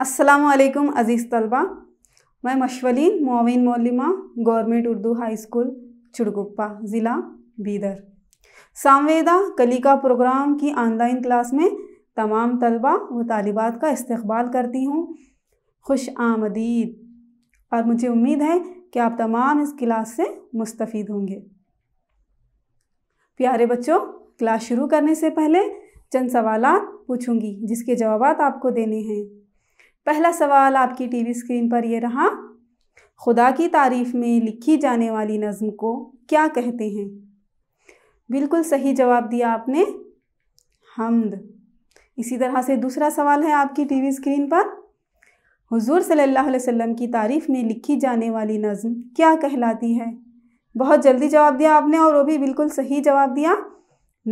असलकम अज़ीज़ तलबा मैं मशवलिन मोविन मौलिमा government Urdu high school Chitguppa ज़िला बीदर सामवेदा कलिका प्रोग्राम की ऑनलाइन क्लास में तमाम तलबा व तालिबात का इस्तबाल करती हूँ खुश आमदीद और मुझे उम्मीद है कि आप तमाम इस क्लास से मुस्तफ़ होंगे प्यारे बच्चों क्लास शुरू करने से पहले चंद सवाल पूछूंगी जिसके जवाब आपको देने हैं पहला सवाल आपकी टीवी स्क्रीन पर यह रहा खुदा की तारीफ में लिखी जाने वाली नज़म को क्या कहते हैं बिल्कुल सही जवाब दिया आपने हमद इसी तरह से दूसरा सवाल है आपकी टीवी स्क्रीन पर हुजूर सल्लल्लाहु अलैहि वसल्लम की तारीफ़ में लिखी जाने वाली नज़म क्या कहलाती है बहुत जल्दी जवाब दिया आपने और वो भी बिल्कुल सही जवाब दिया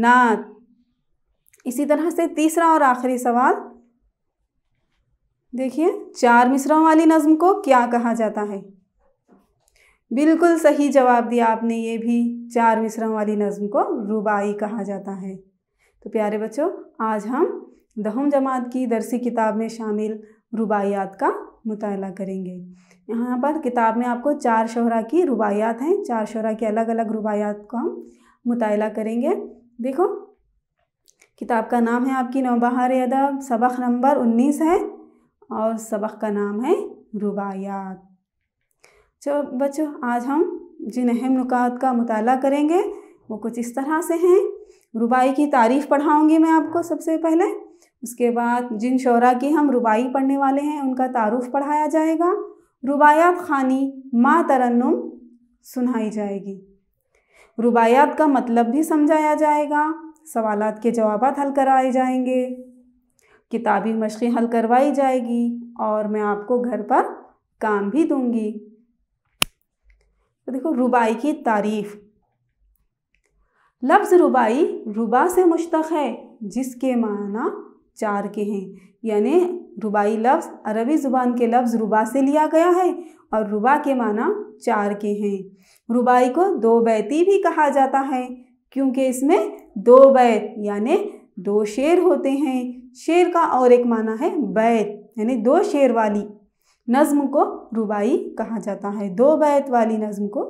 नात इसी तरह से तीसरा और आखिरी सवाल देखिए चार मिसरों वाली नज़म को क्या कहा जाता है बिल्कुल सही जवाब दिया आपने ये भी चार मिसरों वाली नज़म को रुबाई कहा जाता है तो प्यारे बच्चों आज हम दहम जमात की दरसी किताब में शामिल रुबायात का मुताला करेंगे यहाँ पर किताब में आपको चार शहरा की रुबायात हैं चार शहरा के अलग अलग रुबायात को हम मुताला करेंगे देखो किताब का नाम है आपकी नौबहार अदब सबक नंबर उन्नीस है और सबक का नाम है रुबायात चलो बच्चों आज हम जिन अहम नुकात का मताल करेंगे वो कुछ इस तरह से हैं रुबाई की तारीफ़ पढ़ाऊँगी मैं आपको सबसे पहले उसके बाद जिन शौरा की हम रुबाई पढ़ने वाले हैं उनका तारुफ पढ़ाया जाएगा रुबायात खानी माँ तरन्नुम सुनाई जाएगी रुबायात का मतलब भी समझाया जाएगा सवालात के जवाब हल कराए जाएंगे किताबी मशक़ें हल करवाई जाएगी और मैं आपको घर पर काम भी दूंगी तो देखो रुबाई की तारीफ़ लफ्ज़ रुबाई रुबा से मुश्तक है जिसके माना चार के हैं यानि रुबाई लफ्ज़ अरबी ज़ुबान के लफ्ज़ रुबा से लिया गया है और रुबा के माना चार के हैं रुबाई को दो बैती भी कहा जाता है क्योंकि इसमें दो बैत यानि दो शेर होते हैं शेर का और एक माना है बैत यानी दो शेर वाली नज़म को रुबाई कहा जाता है दो बैत वाली नज़म को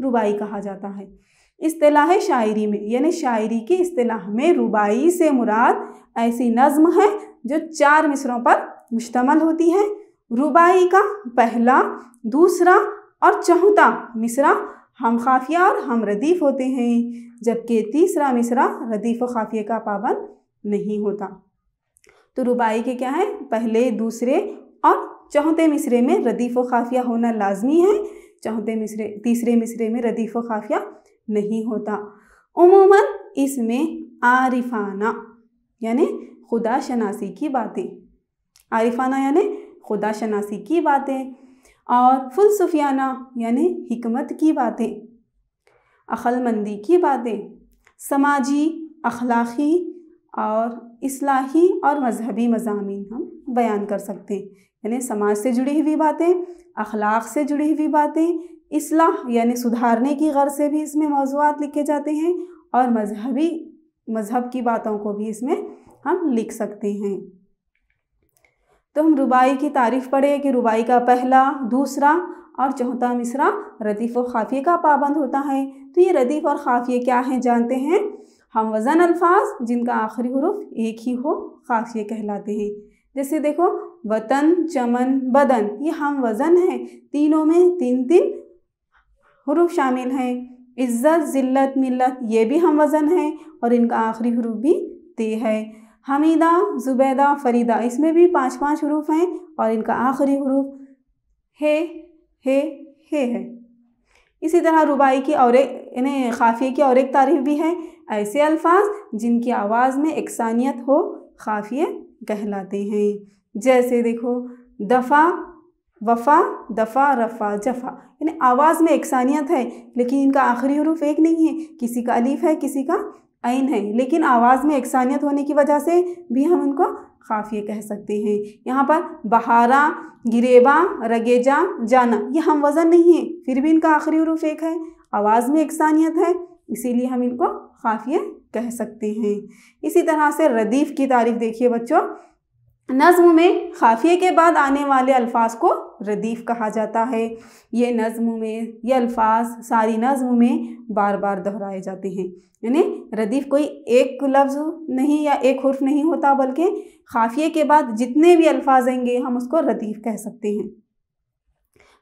रुबाई कहा जाता है अतलाह शायरी में यानी शायरी की अतलाह में रुबाई से मुराद ऐसी नज़म है जो चार मिसरों पर मुश्तमल होती है रुबाई का पहला दूसरा और चौथा मिसरा हम खाफिया और हम रदीफ़ होते हैं जबकि तीसरा मिसरा रदीफ़ व खाफिया का पाबंद नहीं होता तो रुबाई के क्या है पहले दूसरे और चौथे मिसरे में रदीफ़ व खाफिया होना लाजमी है चौथे मिसरे तीसरे मिसरे में रदीफ़ व खाफिया नहीं होता उमूमन इसमें आरिफाना यानि खुदा शनासी की बातें आरिफाना यानि खुदा शनासी की बातें और फुलसफियाना यानि हिकमत की बातें अखलमंदी की बातें समाजी अखलाक़ी और इसलाही और मजहबी मजामी हम बयान कर सकते हैं यानी समाज से जुड़ी हुई बातें अखलाक से जुड़ी हुई बातें इसलाह यानी सुधारने की गर्ज से भी इसमें मौजूद लिखे जाते हैं और मजहबी मज़हब की बातों को भी इसमें हम लिख सकते हैं तो हम रुबाई की तारीफ़ पढ़े कि रुबाई का पहला दूसरा और चौथा मिसरा रदीफ़ और खाफिए का पाबंद होता है तो ये रदीफ़ और खाफिए क्या हैं जानते हैं हम वज़न अल्फाज जिनका आखिरी हरूफ एक ही हो खास ये कहलाते हैं जैसे देखो वतन चमन बदन ये हम वज़न हैं तीनों में तीन तीन हरूफ शामिल हैं इज़्ज़त ज़िल्लत मिलत ये भी हम वज़न है और इनका आखिरी हरूफ भी ते है हमीदा ज़ुबैदा फरीदा इसमें भी पाँच पाँच हरूफ हैं और इनका आखिरी हरूफ हे हे हे है इसी तरह रुबाई की और एक यानी खाफिए की और एक तारीफ भी है ऐसे अल्फाज जिनकी आवाज़ में एकसानियत हो खाफिए कहलाते हैं जैसे देखो दफ़ा वफ़ा दफ़ा रफ़ा जफ़ा यानी आवाज़ में एकसानियत है लेकिन इनका आखिरी हरूफ एक नहीं है किसी का अलीफ है किसी का आइन है लेकिन आवाज़ में एकसानियत होने की वजह से भी हम उनको खाफिए कह सकते हैं यहाँ पर बहारा गिरेबा रगेजा जाना ये हम वज़न नहीं है फिर भी इनका आखिरी हरूफ एक है आवाज़ में एकसानियत है इसीलिए हम इनको काफिया कह सकते हैं इसी तरह से रदीफ़ की तारीफ देखिए बच्चों नज़म में काफ़िए के बाद आने वाले अल्फाज को रदीफ़ कहा जाता है ये नज़म में ये अल्फाज सारी नज़म में बार बार दोहराए जाते हैं यानी रदीफ़ कोई एक लफ्ज़ नहीं या एक हर्फ नहीं होता बल्कि काफ़िए के बाद जितने भी अल्फाज आएंगे हम उसको रदीफ़ कह सकते हैं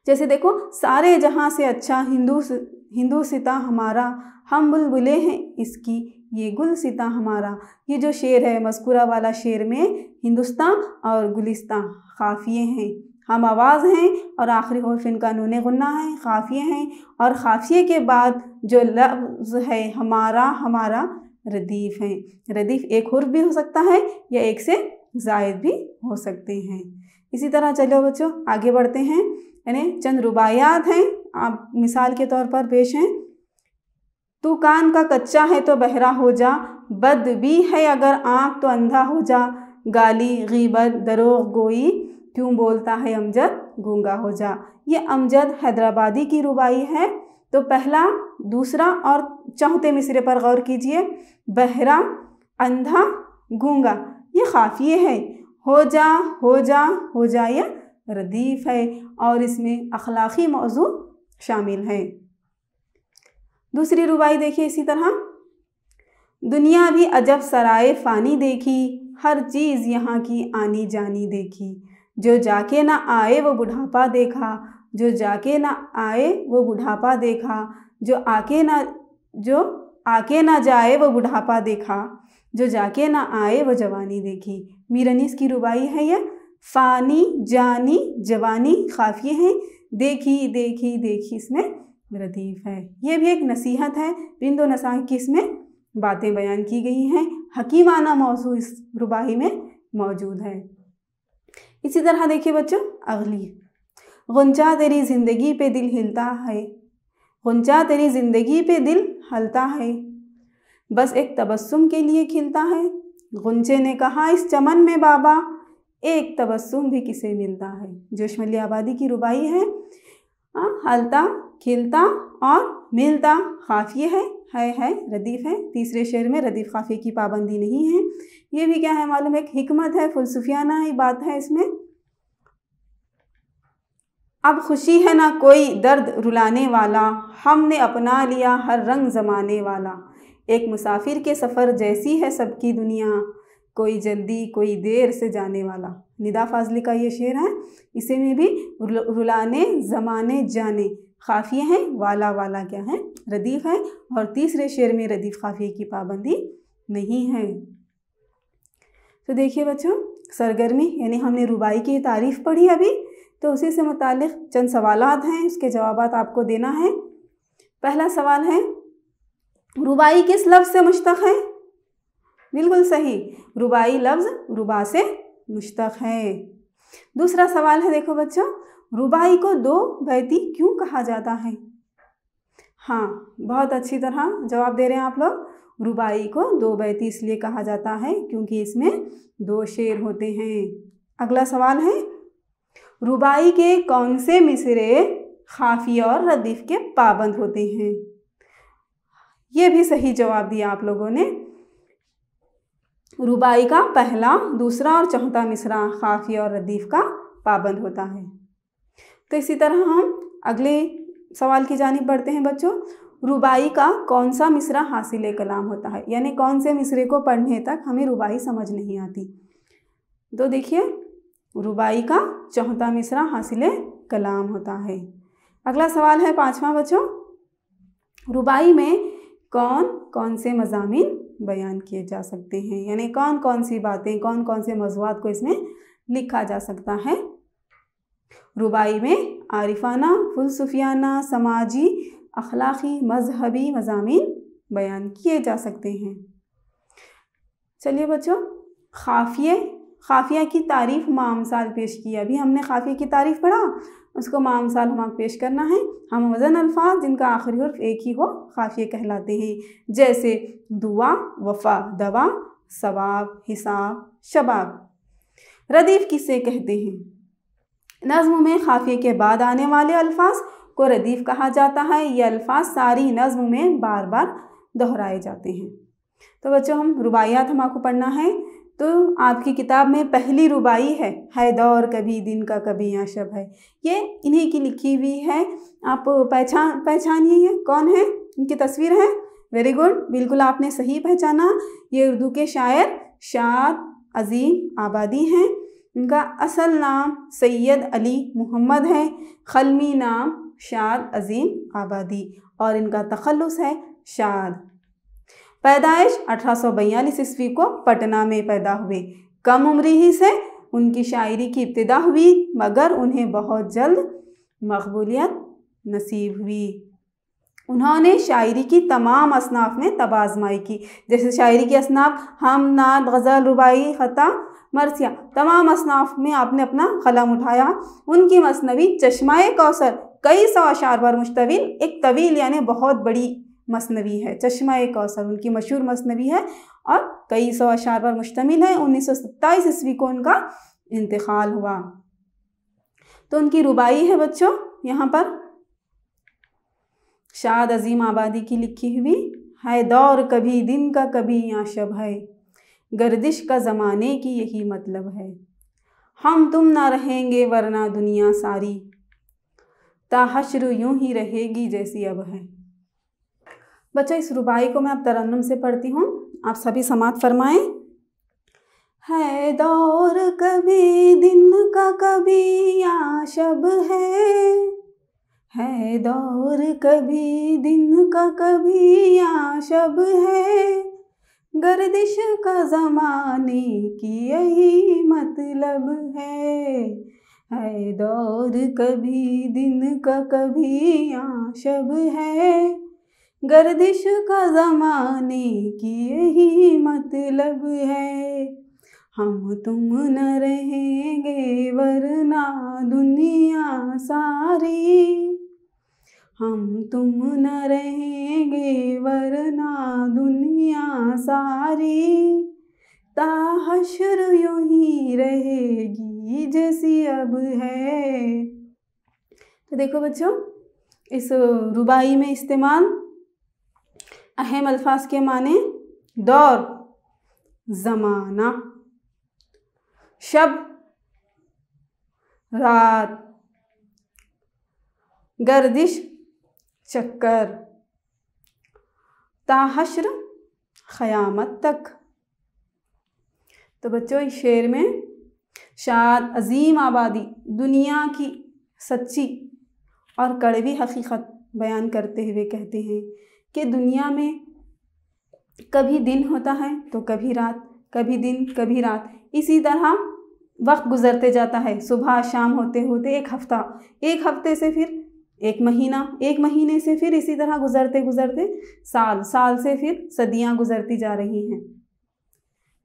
जैसे देखो सारे जहाँ से अच्छा हिंदू हिंदू सिता हमारा हम बुलबुलें हैं इसकी ये गुलसिता हमारा ये जो शेर है मस्कुरा वाला शेर में हिंदुस्तान और गुलिस्तान खाफिए हैं हम आवाज़ हैं और आखिरी हर्फ इनका नून गुन्ना है खाफिए हैं और ख़ाफिए के बाद जो लफ्ज़ है हमारा हमारा रदीफ़ है रदीफ़ एक हर्फ भी हो सकता है या एक से जायद भी हो सकते हैं इसी तरह चलो बच्चों आगे बढ़ते हैं यानी चंद रुबायात हैं आप मिसाल के तौर पर पेश हैं तू कान का कच्चा है तो बहरा हो जा बद भी है अगर आँख तो अंधा हो जा गाली गीबत दरोग गोई क्यों बोलता है अमजद गूंगा हो जा ये अमजद हैदराबादी की रुबाई है तो पहला दूसरा और चौथे मिसरे पर गौर कीजिए बहरा अंधा गूंगा ये काफ़िए है हो जा हो जा हो जा यह रदीफ़ है और इसमें अखलाक़ी मौजू शामिल है दूसरी रुबाई देखिए इसी तरह दुनिया भी अजब सराय फ़ानी देखी हर चीज़ यहाँ की आनी जानी देखी जो जाके ना आए वो बुढ़ापा देखा जो जाके ना आए वो बुढ़ापा देखा जो आके ना जो आके ना जाए वो बुढ़ापा देखा जो जाके ना आए वो जवानी देखी मीरनीस की रुबाई है यह फ़ानी जानी जवानी काफ़ी हैं देखी देखी देखी इसमें रदीफ है ये भी एक नसीहत है बिंदो नसा की इसमें बातें बयान की गई हैं हकीमाना मौजू इस रुबाही में मौजूद है इसी तरह देखिए बच्चों अगली गुंजा तेरी ज़िंदगी पे दिल हिलता है गुंजा तेरी ज़िंदगी पे दिल हलता है बस एक तबस्सुम के लिए खिलता है गुंजे ने कहा इस चमन में बाबा एक तबस्सुम भी किसे मिलता है जोशमली आबादी की रुबाई है हाँ, हलता खिलता और मिलता खाफिय है है है रदीफ़ है तीसरे शेर में रदीफ़ खाफी की पाबंदी नहीं है ये भी क्या है मालूम एक हमत है फुलसुफियाना ही बात है इसमें अब खुशी है ना कोई दर्द रुलाने वाला हमने अपना लिया हर रंग जमाने वाला एक मुसाफिर के सफ़र जैसी है सबकी दुनिया कोई जल्दी कोई देर से जाने वाला निदा फाजली का ये शेर है इसे में भी रुलाने जमाने जाने खाफिए हैं वाला वाला क्या है रदीफ़ है और तीसरे शेर में रदीफ़ खाफिए की पाबंदी नहीं है तो देखिए बच्चों सरगर्मी यानी हमने रुबाई की तारीफ़ पढ़ी अभी तो उसी से मुतल चंद सवाल हैं उसके जवाब आपको देना है पहला सवाल है रुबाई किस लफ्ज़ से मुश्तक है बिल्कुल सही रुबाई लफ्ज़ रुबा से मुश्तक है दूसरा सवाल है देखो बच्चों रुबाई को दो बैती क्यों कहा जाता है हाँ बहुत अच्छी तरह जवाब दे रहे हैं आप लोग रुबाई को दो बैती इसलिए कहा जाता है क्योंकि इसमें दो शेर होते हैं अगला सवाल है रुबाई के कौन से मिसरे खाफी और रदीफ के पाबंद होते हैं ये भी सही जवाब दिया आप लोगों ने रुबाई का पहला दूसरा और चौथा मिसरा खाफी और रदीफ का पाबंद होता है तो इसी तरह हम अगले सवाल की जानब बढ़ते हैं बच्चों रुबाई का कौन सा मिसरा हासिल कलाम होता है यानी कौन से मिसरे को पढ़ने तक हमें रुबाई समझ नहीं आती तो देखिए रुबाई का चौथा मिसरा हासिल कलाम होता है अगला सवाल है पाँचवा बच्चों रुबाई में कौन कौन से मजामी बयान किए जा सकते हैं यानी कौन कौन सी बातें कौन कौन से मौजूद को इसमें लिखा जा सकता है रुबाई में आरिफाना फुलसफियाना समाजी अखलाक़ी मजहबी मजामी बयान किए जा सकते हैं चलिए बच्चों खाफिए खाफिया की तारीफ़ मामसाल पेश की अभी हमने खाफिया की तारीफ़ पढ़ा उसको मामसाल हम पेश करना है हम वज़न अल्फाज जिनका आखिरी हर्फ एक ही हो खाफिए कहलाते हैं जैसे दुआ वफा दवा सवाब हिसाब शबाब रदीफ़ किसे कहते हैं नज़म में खाफिए के बाद आने वाले अल्फाज को रदीफ़ कहा जाता है ये अल्फाज सारी नज़म में बार बार दोहराए जाते हैं तो बच्चों हम रुबायात हम आपको पढ़ना है तो आपकी किताब में पहली रुबाई है है दौर कभी दिन का कभी या शब है ये इन्हीं की लिखी हुई है आप पहचान पहचानिए ये कौन है इनकी तस्वीर है वेरी गुड बिल्कुल आपने सही पहचाना ये उर्दू के शायर शाद अजीम आबादी हैं इनका असल नाम सैयद अली मोहम्मद है खलमी नाम शाद अजीम आबादी और इनका तखलस है शाद पैदाइश अठारह सौ बयालीस ईस्वी को पटना में पैदा हुए कम उम्री ही से उनकी शायरी की इब्तदा हुई मगर उन्हें बहुत जल्द मकबूलियत नसीब हुई उन्होंने शायरी की तमाम असनाफ में तबाजमाई की जैसे शायरी की असनाफ हम नाद गज़ल रुबाई ख़ता मरसिया तमाम असनाफ में आपने अपना कलम उठाया उनकी मसनवी चश्माए कौसर कई सौ अशार पर मुश्तविल एक तवील यानी बहुत बड़ी मसनवी है चश्मा कौसर उनकी मशहूर मसनवी है और कई सौ अशार पर मुश्तमिल है उन्नीस सौ सत्ताईस ईस्वी को उनका इंतकाल हुआ तो उनकी रुबाई है बच्चों यहाँ पर शाद अजीम आबादी की लिखी हुई है दौर कभी दिन का कभी या शब है गर्दिश का ज़माने की यही मतलब है हम तुम ना रहेंगे वरना दुनिया सारी ताहश्र यूं ही रहेगी जैसी अब है बच्चा इस रुबाई को मैं अब तरन्नम से पढ़ती हूँ आप सभी समात फरमाएं है दौर कभी दिन का कभी या शब है है दौर कभी दिन का कभी या शब है गर्दिश का ज़माने की यही मतलब है है दौर कभी दिन का कभी यहाँ शब है गर्दिश का ज़माने की यही मतलब है हम तुम न रहेंगे वरना दुनिया सारी हम तुम न रहेंगे वरना दुनिया सारी ताहशर यू ही रहेगी जैसी अब है तो देखो बच्चों इस रुबाई में इस्तेमाल अहम अल्फाज के माने दौर ज़माना शब रात गर्दिश चक्कर ताहश्र ख़यामत तक तो बच्चों इस शेर में शाद अजीम आबादी दुनिया की सच्ची और कड़वी हकीकत बयान करते हुए कहते हैं कि दुनिया में कभी दिन होता है तो कभी रात कभी दिन कभी रात इसी तरह वक्त गुजरते जाता है सुबह शाम होते होते एक हफ़्ता एक हफ्ते से फिर एक महीना एक महीने से फिर इसी तरह गुजरते गुजरते साल साल से फिर सदियां गुजरती जा रही हैं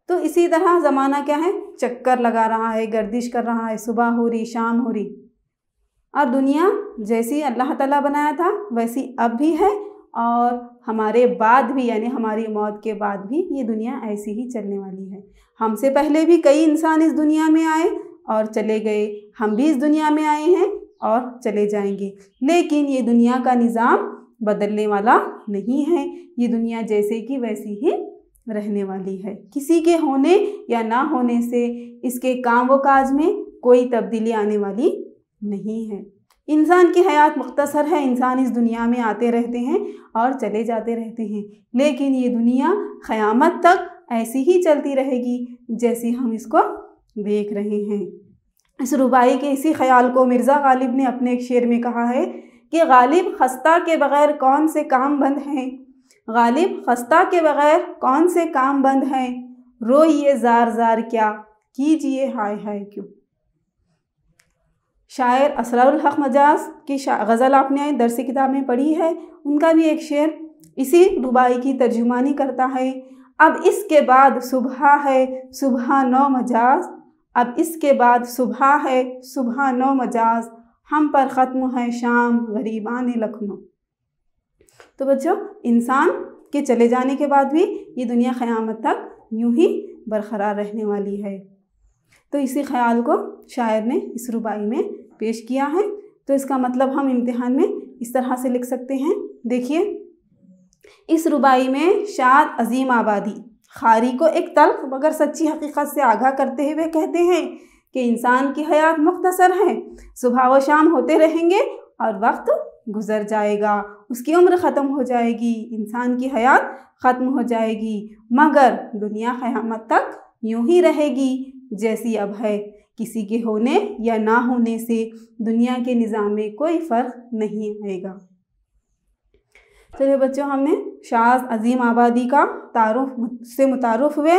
तो इसी तरह ज़माना क्या है चक्कर लगा रहा है गर्दिश कर रहा है सुबह हो रही शाम हो रही और दुनिया जैसी अल्लाह ताला बनाया था वैसी अब भी है और हमारे बाद भी यानी हमारी मौत के बाद भी ये दुनिया ऐसी ही चलने वाली है हमसे पहले भी कई इंसान इस दुनिया में आए और चले गए हम भी इस दुनिया में आए हैं और चले जाएंगे लेकिन ये दुनिया का निज़ाम बदलने वाला नहीं है ये दुनिया जैसे कि वैसी ही रहने वाली है किसी के होने या ना होने से इसके काम व काज में कोई तब्दीली आने वाली नहीं है इंसान की हयात मुख्तसर है इंसान इस दुनिया में आते रहते हैं और चले जाते रहते हैं लेकिन ये दुनिया ख़यामत तक ऐसी ही चलती रहेगी जैसी हम इसको देख रहे हैं इस रुबाई के इसी ख्याल को मिर्ज़ा गालिब ने अपने एक शेर में कहा है कि गालिब खस्ता के बग़ैर कौन से काम बंद हैं गालिब खस्ता के बग़ैर कौन से काम बंद हैं रोइए जार जार क्या कीजिए हाय हाय क्यों शायर असरारुल हक मजाज की गज़ल आपने दरसी किताब में पढ़ी है उनका भी एक शेर इसी रुबाई की तर्जुमानी करता है अब इसके बाद सुबह है सुबह नौ मजाज अब इसके बाद सुबह है सुबह नौ मजाज हम पर ख़त्म है शाम गरीबान लखनऊ तो बच्चों इंसान के चले जाने के बाद भी ये दुनिया क़यामत तक यूं ही बरकरार रहने वाली है तो इसी ख्याल को शायर ने इस रुबाई में पेश किया है तो इसका मतलब हम इम्तिहान में इस तरह से लिख सकते हैं देखिए इस रुबाई में शाद अजीम आबादी खारी को एक तल्ख मगर सच्ची हकीकत से आगाह करते हुए कहते हैं कि इंसान की हयात मुख्तसर है सुबह व शाम होते रहेंगे और वक्त गुजर जाएगा उसकी उम्र ख़त्म हो जाएगी इंसान की हयात ख़त्म हो जाएगी मगर दुनिया क़यामत तक यूं ही रहेगी जैसी अब है किसी के होने या ना होने से दुनिया के निज़ाम में कोई फ़र्क नहीं आएगा चलिए बच्चों हमने शाह अजीम आबादी का तारुफ से मुतारफ़ हुए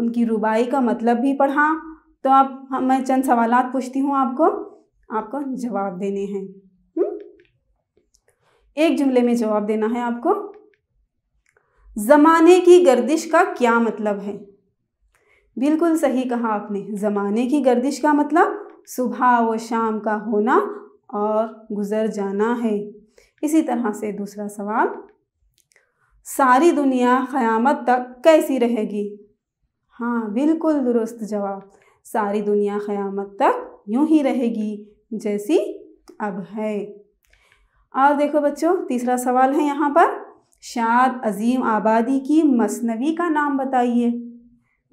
उनकी रुबाई का मतलब भी पढ़ा तो आप मैं चंद सवाल पूछती हूँ आपको आपको जवाब देने हैं एक जुमले में जवाब देना है आपको ज़माने की गर्दिश का क्या मतलब है बिल्कुल सही कहा आपने ज़माने की गर्दिश का मतलब सुबह व शाम का होना और गुज़र जाना है इसी तरह से दूसरा सवाल सारी दुनिया क़यामत तक कैसी रहेगी हाँ बिल्कुल दुरुस्त जवाब सारी दुनिया क़यामत तक यूं ही रहेगी जैसी अब है और देखो बच्चों तीसरा सवाल है यहाँ पर शाद अजीम आबादी की मसनवी का नाम बताइए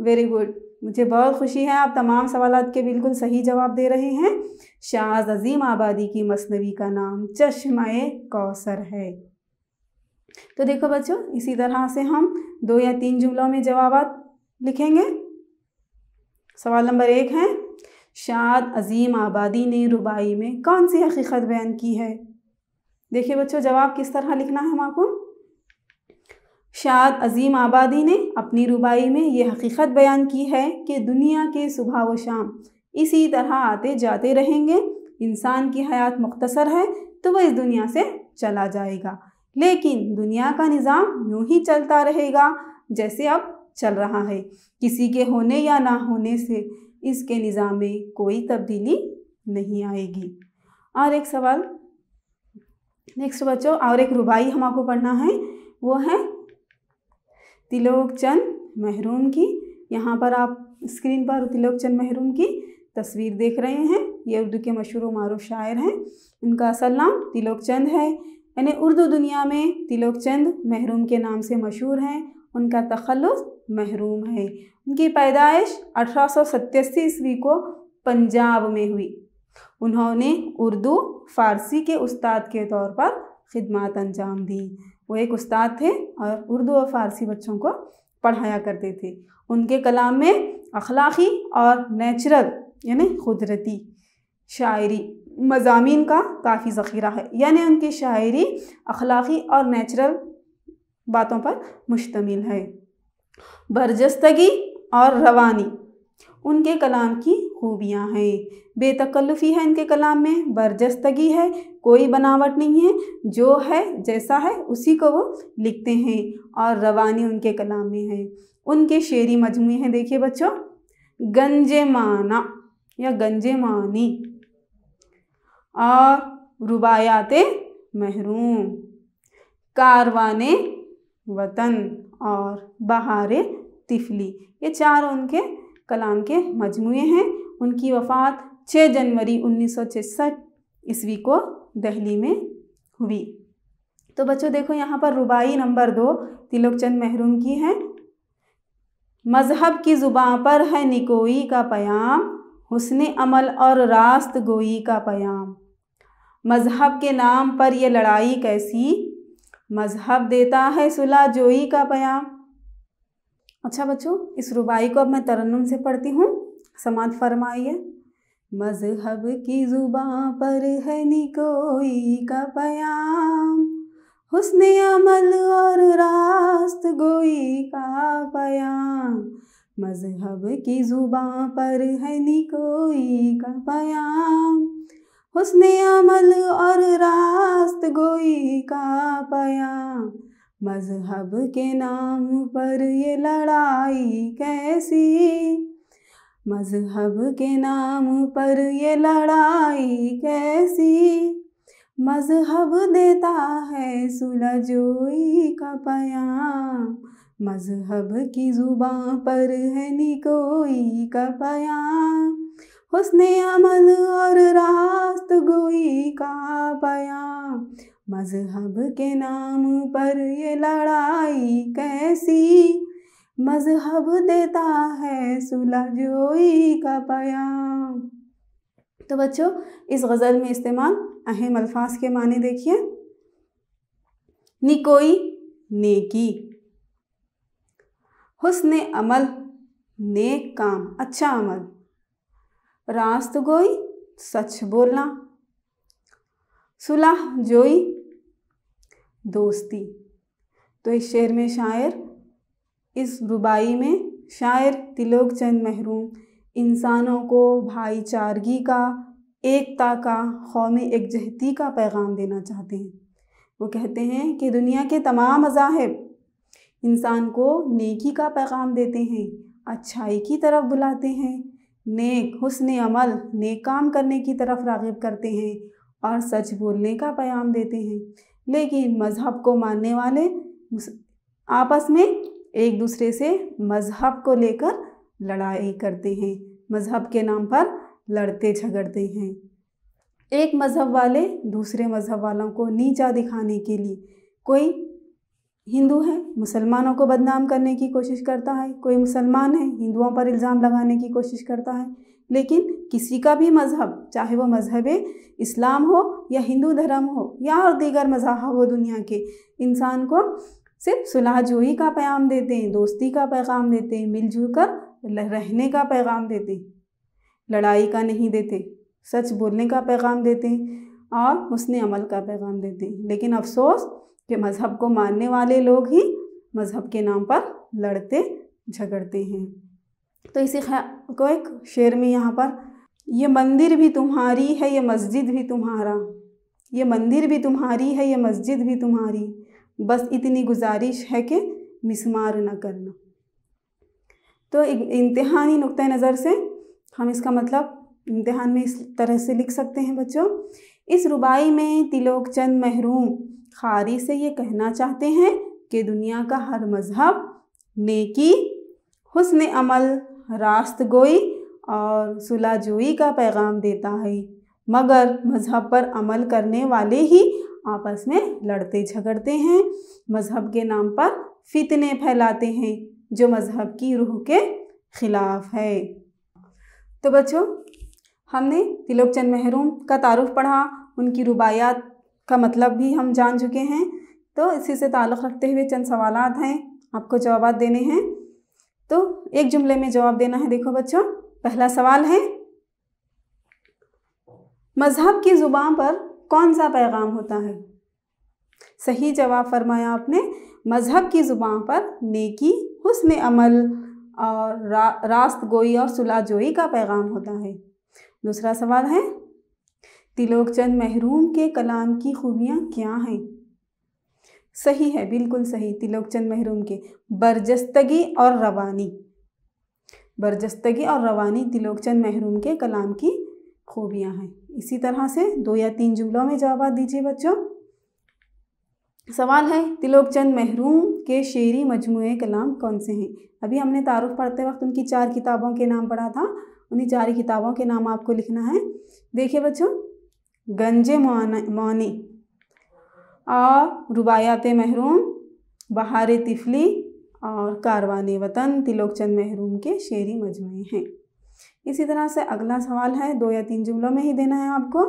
वेरी गुड मुझे बहुत खुशी है आप तमाम सवाल के बिल्कुल सही जवाब दे रहे हैं शाह अजीम आबादी की मसनवी का नाम चश्मा कौसर है तो देखो बच्चों इसी तरह से हम दो या तीन जुमलों में जवाब लिखेंगे सवाल नंबर एक है शाद अजीम आबादी ने रुबाई में कौन सी हकीकत बयान की है देखिए बच्चों जवाब किस तरह लिखना है हम आपको शाद अजीम आबादी ने अपनी रुबाई में ये हकीकत बयान की है कि दुनिया के सुबह व शाम इसी तरह आते जाते रहेंगे इंसान की हयात मुख्तसर है तो वह इस दुनिया से चला जाएगा लेकिन दुनिया का निज़ाम यूँ ही चलता रहेगा जैसे अब चल रहा है किसी के होने या ना होने से इसके निज़ाम में कोई तब्दीली नहीं आएगी और एक सवाल नेक्स्ट बच्चों और एक रुबाई हम आपको पढ़ना है वो है तिलोक चंद महरूम की यहाँ पर आप स्क्रीन पर तिलोक चंद महरूम की तस्वीर देख रहे हैं ये उर्दू के मशहूर मारूफ शायर हैं इनका असल नाम तिलोक चंद है यानी उर्दू दुनिया में तिलोक चंद महरूम के नाम से मशहूर हैं उनका तखलस महरूम है उनकी पैदाइश अठारह सौ ईस्वी को पंजाब में हुई उन्होंने उर्दू फारसी के उस्ताद के तौर पर खिदमत अंजाम दी वो एक उस्ताद थे और उर्दू और फ़ारसी बच्चों को पढ़ाया करते थे उनके कलाम में अखलाक़ी और नेचुरल यानी कुदरती शायरी मजामी का काफ़ी ज़ख़ीरा है यानी उनकी शायरी अखलाक़ी और नेचुरल बातों पर मुश्तमिल है बरजस्तगी और रवानी उनके कलाम की खूबियाँ हैं बेतकल्लफ़ी है इनके कलाम में बरजस्तगी है कोई बनावट नहीं है जो है जैसा है उसी को वो लिखते हैं और रवानी उनके कलाम में है उनके शेरी मजमू हैं देखिए बच्चों गंजे माना या गंजे मानी और रुबायात महरूम कारवान वतन और बहार तिफली ये चार उनके कलाम के मजमू हैं उनकी वफ़ात 6 जनवरी उन्नीस ईस्वी को दहली में हुई तो बच्चों देखो यहाँ पर रुबाई नंबर दो तिलोक चंद महरूम की है मज़हब की ज़ुबाँ पर है निकोई का प्याम हुसन अमल और रास्त गोई का प्याम मज़हब के नाम पर यह लड़ाई कैसी मज़हब देता है सुलह जोई का प्याम अच्छा बच्चों इस रुबाई को अब मैं तरन्नुम से पढ़ती हूँ समाज फरमाइए मजहब की जुबा पर है निकोई का पयाम हुस्न अमल और रास्त गोई का पयाम मजहब की जुबा पर है निकोई का पयाम हुस्न अमल और रास्त गोई का पयाम मजहब के नाम पर ये लड़ाई कैसी मजहब के नाम पर ये लड़ाई कैसी मजहब देता है सुलझोई का पयाम मजहब की जुबान पर है निकोई का पयाम हुस्न अमल और रास्त गोई का पयाम मजहब के नाम पर ये लड़ाई कैसी मजहब देता है सुलह जोई का पयाम तो बच्चों इस गज़ल में इस्तेमाल अहम अल्फाज के माने देखिए निकोई नेकी हुस्न अमल नेक काम अच्छा अमल रास्त गोई सच बोलना सुलह जोई दोस्ती तो इस शेर में शायर इस रुबाई में शायर तिलोक चंद महरूम इंसानों को भाईचारगी का एकता का कौम एकजहती का पैगाम देना चाहते हैं वो कहते हैं कि दुनिया के तमाम मजाहब इंसान को नेकी का पैगाम देते हैं अच्छाई की तरफ बुलाते हैं नेक हुसन अमल नेक काम करने की तरफ रागब करते हैं और सच बोलने का पैगाम देते हैं लेकिन मज़हब को मानने वाले आपस में एक दूसरे से मज़हब को लेकर लड़ाई करते हैं मज़हब के नाम पर लड़ते झगड़ते हैं एक मज़हब वाले दूसरे मज़हब वालों को नीचा दिखाने के लिए कोई हिंदू है मुसलमानों को बदनाम करने की कोशिश करता है कोई मुसलमान है हिंदुओं पर इल्ज़ाम लगाने की कोशिश करता है लेकिन किसी का भी मज़हब चाहे वो मज़हब इस्लाम हो या हिंदू धर्म हो या और दीगर मज़ाहब हो दुनिया के इंसान को सिर्फ सुलह जोई का पैगाम देते हैं दोस्ती का पैगाम देते हैं मिलजुल कर रहने का पैगाम देते हैं लड़ाई का नहीं देते सच बोलने का पैगाम देते हैं और उसने अमल का पैगाम देते हैं लेकिन अफसोस कि मज़हब को मानने वाले लोग ही मज़हब के नाम पर लड़ते झगड़ते हैं तो इसी को एक शेर में यहाँ पर ये मंदिर भी तुम्हारी है ये मस्जिद भी तुम्हारा ये मंदिर भी तुम्हारी है ये मस्जिद भी तुम्हारी बस इतनी गुजारिश है कि मिसमार न करना तो इम्तहानी नुक़ नज़र से हम इसका मतलब इम्तहान में इस तरह से लिख सकते हैं बच्चों इस रुबाई में तिलोक चंद महरूम खारी से ये कहना चाहते हैं कि दुनिया का हर मज़हब नेकी हुस्न अमल रास्त गोई और जोई का पैगाम देता है मगर मज़हब पर अमल करने वाले ही आपस में लड़ते झगड़ते हैं मज़हब के नाम पर फितने फैलाते हैं जो मज़हब की रूह के ख़िलाफ़ है तो बच्चों हमने तिलोक चंद महरूम का तारुफ पढ़ा उनकी रुबायात का मतलब भी हम जान चुके हैं तो इसी से ताल्लुक़ रखते हुए चंद सवाल हैं आपको जवाब देने हैं तो एक जुमले में जवाब देना है देखो बच्चों पहला सवाल है मज़हब की ज़ुबान पर कौन सा पैगाम होता है सही जवाब फरमाया आपने मज़हब की ज़ुबान पर नेकी हसन अमल और रा, रास्त गोई और सुलह जोई का पैगाम होता है दूसरा सवाल है तिलोक चंद महरूम के कलाम की खूबियाँ क्या हैं सही है बिल्कुल सही तिलोकचंद महरूम के बर्जस्तगी और रवानी बर्जस्तगी और रवानी तिलोकचंद महरूम के कलाम की खूबियाँ हैं इसी तरह से दो या तीन जुमलों में जवाब दीजिए बच्चों सवाल है तिलोकचंद महरूम के शेरी मजमू कलाम कौन से हैं अभी हमने तारुफ पढ़ते वक्त उनकी चार किताबों के नाम पढ़ा था उन्हीं चार किताबों के नाम आपको लिखना है देखिए बच्चों गंजे मौने और रुबायात महरूम बहार तिफली और कारवान वतन तिलोक चंद महरूम के शेरी मजमू हैं इसी तरह से अगला सवाल है दो या तीन जुमलों में ही देना है आपको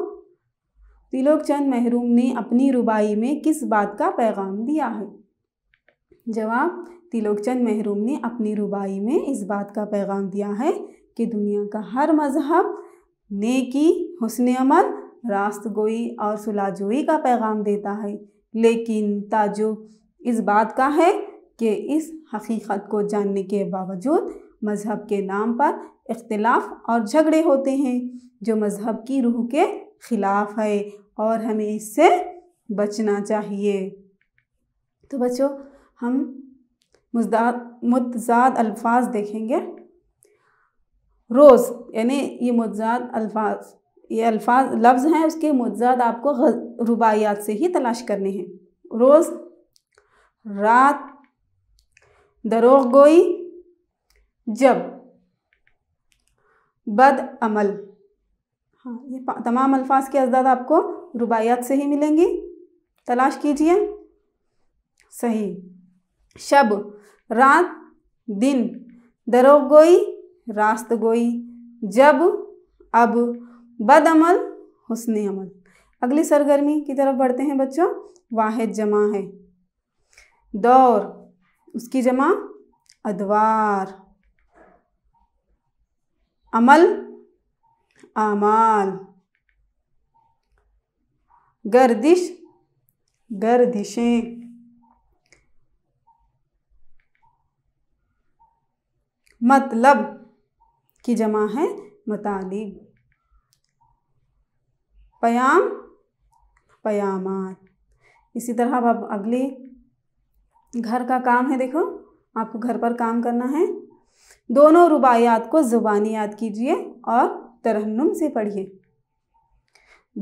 तिलोक चंद महरूम ने अपनी रुबाई में किस बात का पैगाम दिया है जवाब तिलोक चंद महरूम ने अपनी रुबाई में इस बात का पैगाम दिया है कि दुनिया का हर मज़हब नेकी हुसन अमल रास्त गोई और सुलाजोई का पैगाम देता है लेकिन ताजुब इस बात का है कि इस हकीकत को जानने के बावजूद मज़हब के नाम पर इख्तलाफ और झगड़े होते हैं जो मज़हब की रूह के ख़िलाफ़ है और हमें इससे बचना चाहिए तो बच्चों हम मुजदाद मतजाद अल्फाज देखेंगे रोज़ यानी ये मतजाद अल्फाज ये अल्फाज लफ्ज़ हैं उसके मुजाद आपको रुबायात से ही तलाश करने हैं रोज़ रात दरोग गोई जब बद अमल हाँ ये तमाम अल्फाज के अजदाद आपको रुबायात से ही मिलेंगी तलाश कीजिए सही शब रात दिन दरोग गोई रास्त गोई जब अब बद अमल हुसन अमल अगली सरगर्मी की तरफ बढ़ते हैं बच्चों वाहिद जमा है दौर उसकी जमा अदवार अमल आमाल गर्दिश गर्दिशें मतलब की जमा है मतालिब पयाम पयामात इसी तरह अब अगले घर का काम है देखो आपको घर पर काम करना है दोनों रुबायात को ज़ुबानी याद कीजिए और तरहनुम से पढ़िए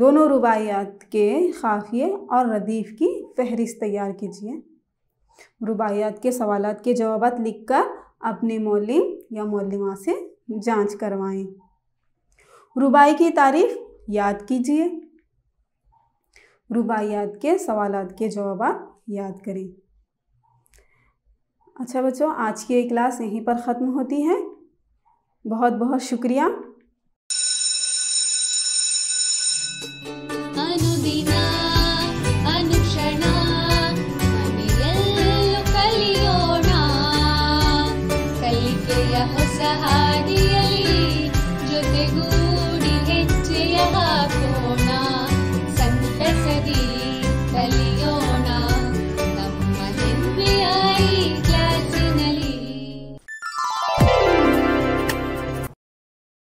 दोनों रुबायात के खाफिए और रदीफ़ की फहरिस्त तैयार कीजिए रुबायात के सवाल के जवाब लिखकर अपने मौलिम या मौलिमा से जांच करवाएं रुबाई की तारीफ़ याद कीजिए रुबायात के सवालात के जवाब याद करें अच्छा बच्चों आज की क्लास यहीं पर ख़त्म होती है बहुत बहुत शुक्रिया